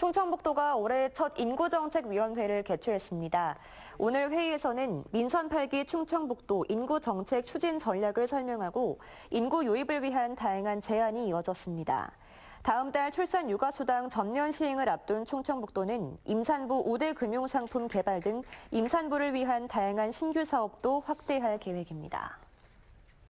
충청북도가 올해 첫 인구정책위원회를 개최했습니다. 오늘 회의에서는 민선 8기 충청북도 인구정책 추진 전략을 설명하고 인구 유입을 위한 다양한 제안이 이어졌습니다. 다음 달 출산 육아수당 전면 시행을 앞둔 충청북도는 임산부 5대 금융상품 개발 등 임산부를 위한 다양한 신규 사업도 확대할 계획입니다.